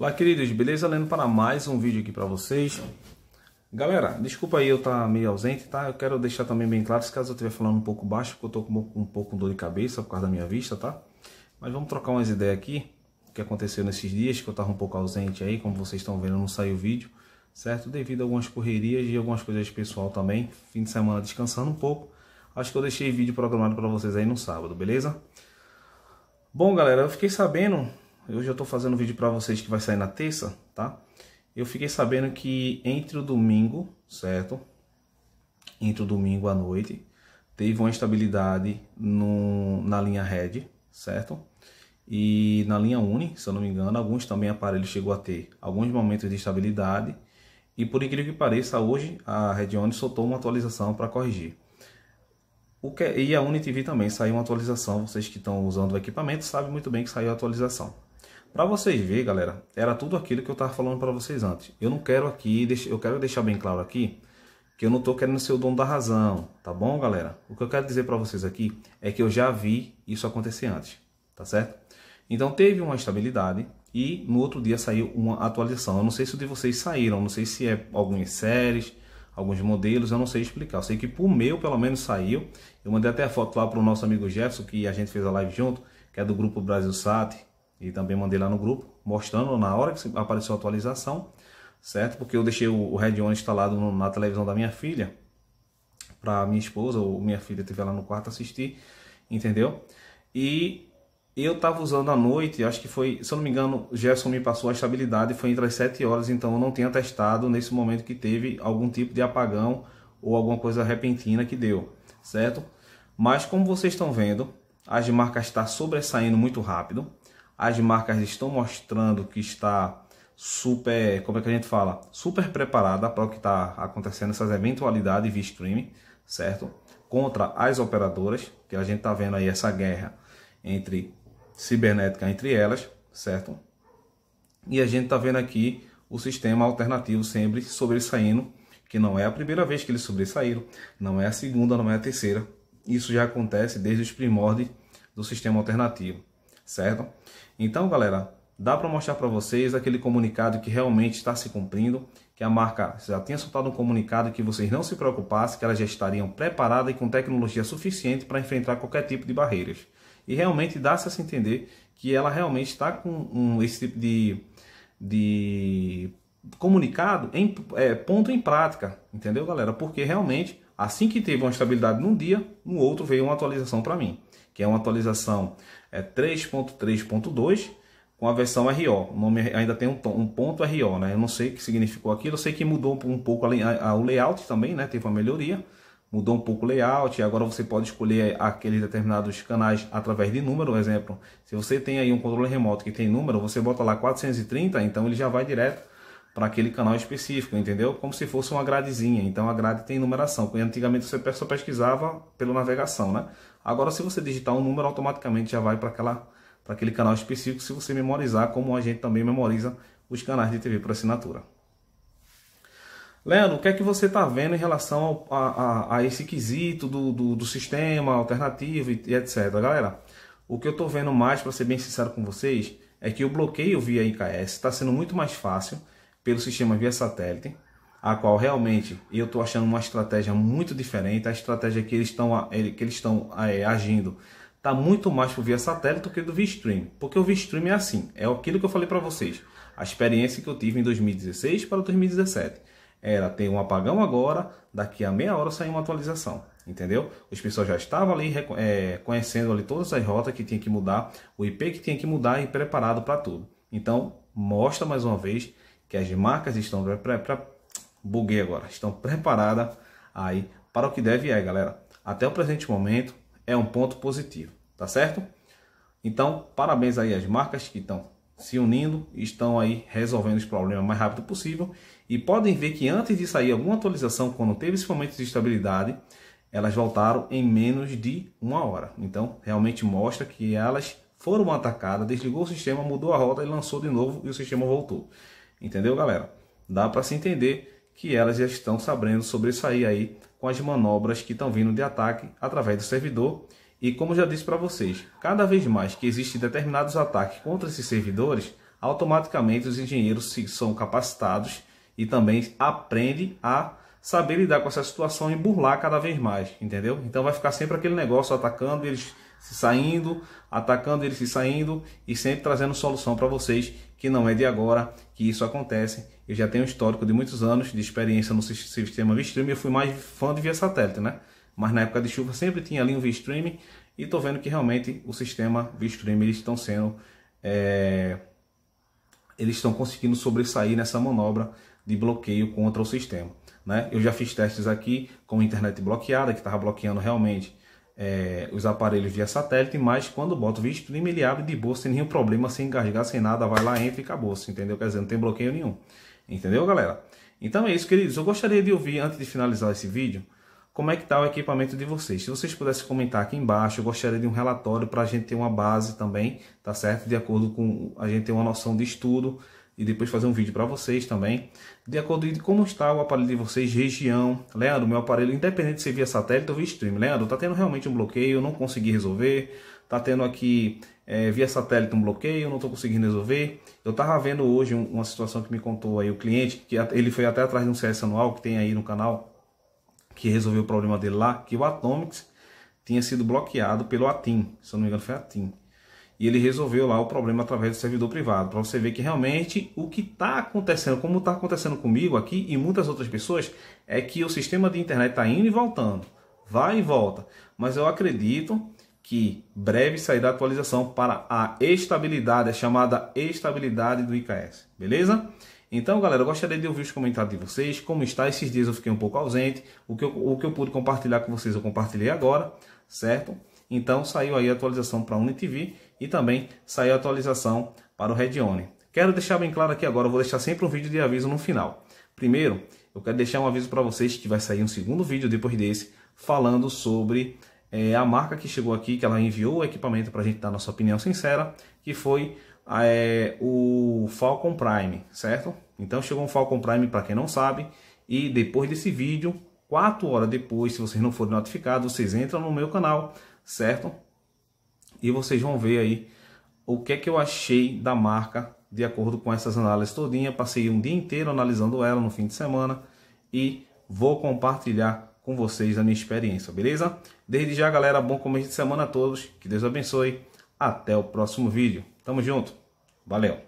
Olá, queridos, beleza? Lendo para mais um vídeo aqui para vocês. Galera, desculpa aí eu estar tá meio ausente, tá? Eu quero deixar também bem claro, se caso eu estiver falando um pouco baixo, porque eu tô com um pouco de dor de cabeça por causa da minha vista, tá? Mas vamos trocar umas ideias aqui, o que aconteceu nesses dias, que eu estava um pouco ausente aí, como vocês estão vendo, não saiu vídeo, certo? Devido a algumas correrias e algumas coisas pessoal também, fim de semana descansando um pouco. Acho que eu deixei vídeo programado para vocês aí no sábado, beleza? Bom, galera, eu fiquei sabendo Hoje eu estou fazendo um vídeo para vocês que vai sair na terça, tá? Eu fiquei sabendo que entre o domingo, certo? Entre o domingo à noite, teve uma instabilidade no, na linha Red, certo? E na linha Uni, se eu não me engano, alguns também aparelhos chegou a ter alguns momentos de estabilidade. E por incrível que pareça, hoje a Red Uni soltou uma atualização para corrigir. O que, é, e a UniTV também saiu uma atualização. Vocês que estão usando o equipamento sabem muito bem que saiu a atualização. Para vocês verem, galera, era tudo aquilo que eu estava falando para vocês antes. Eu não quero aqui, eu quero deixar bem claro aqui que eu não estou querendo ser o dono da razão, tá bom, galera? O que eu quero dizer para vocês aqui é que eu já vi isso acontecer antes, tá certo? Então teve uma estabilidade e no outro dia saiu uma atualização. Eu não sei se o de vocês saíram, não sei se é algumas séries, alguns modelos, eu não sei explicar. Eu sei que pro meu, pelo menos, saiu. Eu mandei até a foto lá pro nosso amigo Jefferson, que a gente fez a live junto, que é do grupo Brasil Sat, e também mandei lá no grupo, mostrando na hora que apareceu a atualização, certo? Porque eu deixei o Red On instalado no, na televisão da minha filha, para minha esposa ou minha filha estiver lá no quarto assistir, entendeu? E eu estava usando à noite, acho que foi, se eu não me engano, Gerson me passou a estabilidade, foi entre as 7 horas, então eu não tinha testado nesse momento que teve algum tipo de apagão ou alguma coisa repentina que deu, certo? Mas como vocês estão vendo, as marcas estão tá sobressaindo muito rápido, as marcas estão mostrando que está super, como é que a gente fala? Super preparada para o que está acontecendo, essas eventualidades via streaming, certo? Contra as operadoras, que a gente está vendo aí essa guerra entre cibernética entre elas, certo? E a gente está vendo aqui o sistema alternativo sempre sobressaindo, que não é a primeira vez que eles sobressaíram, não é a segunda, não é a terceira. Isso já acontece desde os primórdios do sistema alternativo certo? Então, galera, dá para mostrar para vocês aquele comunicado que realmente está se cumprindo, que a marca já tinha soltado um comunicado que vocês não se preocupassem, que elas já estariam preparadas e com tecnologia suficiente para enfrentar qualquer tipo de barreiras. E realmente dá-se a se entender que ela realmente está com um, esse tipo de, de comunicado em é, ponto em prática, entendeu, galera? Porque realmente Assim que teve uma estabilidade num dia, no outro veio uma atualização para mim, que é uma atualização é, 3.3.2 com a versão RO. O nome ainda tem um, tom, um, ponto RO, né? Eu não sei o que significou aquilo, eu sei que mudou um pouco a, a, o layout também, né? Teve uma melhoria, mudou um pouco o layout, agora você pode escolher aqueles determinados canais através de número, por exemplo. Se você tem aí um controle remoto que tem número, você bota lá 430, então ele já vai direto para aquele canal específico, entendeu? Como se fosse uma gradezinha. Então a grade tem numeração. antigamente você só pesquisava pela navegação, né? Agora se você digitar um número, automaticamente já vai para aquela para aquele canal específico, se você memorizar, como a gente também memoriza os canais de TV por assinatura. Leandro, o que é que você está vendo em relação ao, a, a, a, esse quesito do, do, do sistema alternativo e, e etc? Galera, o que eu estou vendo mais, para ser bem sincero com vocês, é que o bloqueio via IKS está sendo muito mais fácil pelo sistema via satélite, a qual realmente eu estou achando uma estratégia muito diferente. A estratégia que eles estão que eles estão é, agindo está muito mais por via satélite do que do stream, porque o stream é assim, é aquilo que eu falei para vocês. A experiência que eu tive em 2016 para 2017 era ter um apagão agora, daqui a meia hora sair uma atualização, entendeu? Os pessoal já estavam ali é, conhecendo ali todas as rotas que tinha que mudar, o IP que tinha que mudar e preparado para tudo. Então mostra mais uma vez que as marcas estão pra, pra, buguei agora, estão preparadas aí para o que deve é, galera. Até o presente momento é um ponto positivo, tá certo? Então, parabéns aí às marcas que estão se unindo, estão aí resolvendo os problemas o mais rápido possível e podem ver que antes de sair alguma atualização, quando teve esse momento de estabilidade, elas voltaram em menos de uma hora. Então, realmente mostra que elas foram atacadas, desligou o sistema, mudou a rota e lançou de novo e o sistema voltou. Entendeu, galera? Dá para se entender que elas já estão sabendo sobre isso aí, aí com as manobras que estão vindo de ataque através do servidor. E como já disse para vocês, cada vez mais que existem determinados ataques contra esses servidores, automaticamente os engenheiros são capacitados e também aprendem a saber lidar com essa situação e burlar cada vez mais, entendeu? Então vai ficar sempre aquele negócio atacando eles se saindo, atacando eles se saindo e sempre trazendo solução para vocês que não é de agora que isso acontece. Eu já tenho um histórico de muitos anos de experiência no sistema Vstream, eu fui mais fã de via satélite, né? Mas na época de chuva sempre tinha ali um Vstream e estou vendo que realmente o sistema Vstream eles estão sendo é... eles estão conseguindo sobressair nessa manobra de bloqueio contra o sistema. Né? Eu já fiz testes aqui com internet bloqueada, que estava bloqueando realmente é, os aparelhos via satélite, mas quando boto via stream ele abre de boa, sem nenhum problema, sem engasgar, sem nada, vai lá, entra e acabou, assim, entendeu? Quer dizer, não tem bloqueio nenhum, entendeu, galera? Então é isso, queridos. Eu gostaria de ouvir, antes de finalizar esse vídeo, como é que está o equipamento de vocês. Se vocês pudessem comentar aqui embaixo, eu gostaria de um relatório para a gente ter uma base também, tá certo? De acordo com a gente ter uma noção de estudo, e depois fazer um vídeo para vocês também, de acordo com como está o aparelho de vocês, região. Leandro, meu aparelho, independente de ser via satélite ou via stream, Leandro, está tendo realmente um bloqueio, não consegui resolver, está tendo aqui é, via satélite um bloqueio, não estou conseguindo resolver. Eu estava vendo hoje uma situação que me contou aí o cliente, que ele foi até atrás de um CS anual que tem aí no canal, que resolveu o problema dele lá, que o Atomics tinha sido bloqueado pelo Atim, se eu não me engano foi Atim. E ele resolveu lá o problema através do servidor privado, para você ver que realmente o que está acontecendo, como está acontecendo comigo aqui e muitas outras pessoas, é que o sistema de internet está indo e voltando, vai e volta. Mas eu acredito que breve sairá atualização para a estabilidade, a chamada estabilidade do IKS, beleza? Então, galera, eu gostaria de ouvir os comentários de vocês, como está esses dias eu fiquei um pouco ausente, o que eu, o que eu pude compartilhar com vocês eu compartilhei agora, certo? Então saiu aí a atualização para a UniTV e também saiu a atualização para o Redione. Quero deixar bem claro aqui agora, vou deixar sempre um vídeo de aviso no final. Primeiro, eu quero deixar um aviso para vocês que vai sair um segundo vídeo depois desse, falando sobre é, a marca que chegou aqui, que ela enviou o equipamento para a gente dar nossa opinião sincera, que foi é, o Falcon Prime, certo? Então chegou um Falcon Prime para quem não sabe, e depois desse vídeo, 4 horas depois, se vocês não forem notificados, vocês entram no meu canal, certo? E vocês vão ver aí o que é que eu achei da marca de acordo com essas análises todinha. Passei um dia inteiro analisando ela no fim de semana e vou compartilhar com vocês a minha experiência, beleza? Desde já, galera, bom começo de semana a todos. Que Deus abençoe. Até o próximo vídeo. Tamo junto. Valeu.